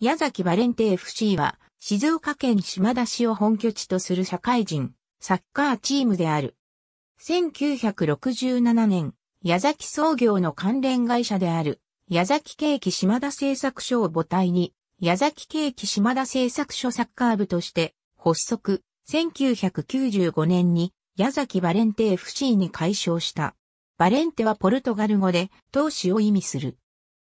矢崎バレンテ FC は、静岡県島田市を本拠地とする社会人、サッカーチームである。1967年、矢崎創業の関連会社である、矢崎ケーキ島田製作所を母体に、矢崎ケーキ島田製作所サッカー部として発足、1995年に矢崎バレンテ FC に改称した。バレンテはポルトガル語で投資を意味する。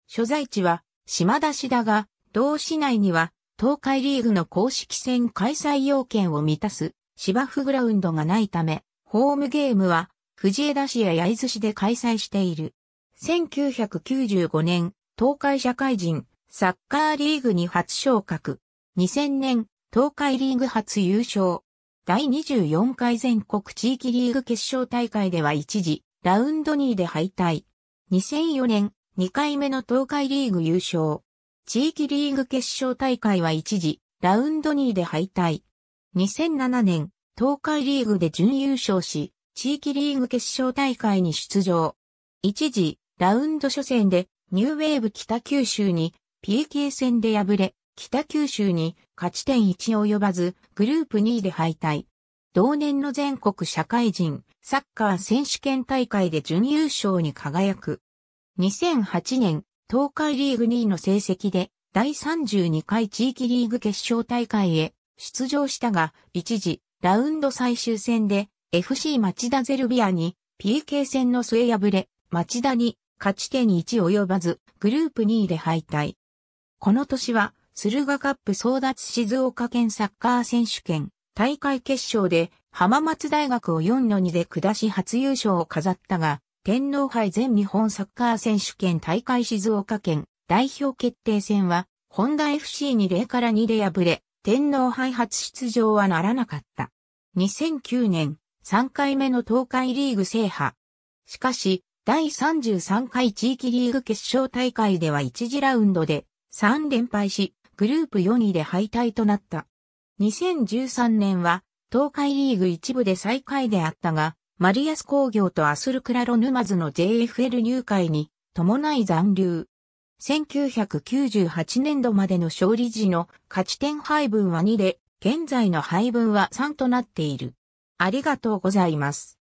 所在地は島田市だが、同市内には、東海リーグの公式戦開催要件を満たす芝生グラウンドがないため、ホームゲームは藤枝市や焼津市で開催している。1995年、東海社会人サッカーリーグに初昇格。2000年、東海リーグ初優勝。第24回全国地域リーグ決勝大会では一時、ラウンド2で敗退。2004年、2回目の東海リーグ優勝。地域リーグ決勝大会は一時、ラウンド2で敗退。2007年、東海リーグで準優勝し、地域リーグ決勝大会に出場。一時、ラウンド初戦で、ニューウェーブ北九州に PK 戦で敗れ、北九州に勝ち点1及ばず、グループ2位で敗退。同年の全国社会人サッカー選手権大会で準優勝に輝く。2008年東海リーグ2位の成績で第32回地域リーグ決勝大会へ出場したが、一時、ラウンド最終戦で FC 町田ゼルビアに PK 戦の末敗れ、町田に勝ち点1及ばず、グループ2位で敗退。この年は、駿河カップ争奪静岡県サッカー選手権大会決勝で浜松大学を4の2で下し初優勝を飾ったが、天皇杯全日本サッカー選手権大会静岡県代表決定戦は、本田 FC に0から2で敗れ、天皇杯初出場はならなかった。2009年、3回目の東海リーグ制覇。しかし、第33回地域リーグ決勝大会では1次ラウンドで3連敗し、グループ4位で敗退となった。2013年は、東海リーグ一部で最下位であったが、マリアス工業とアスルクラロヌマズの JFL 入会に伴い残留。1998年度までの勝利時の勝ち点配分は2で、現在の配分は3となっている。ありがとうございます。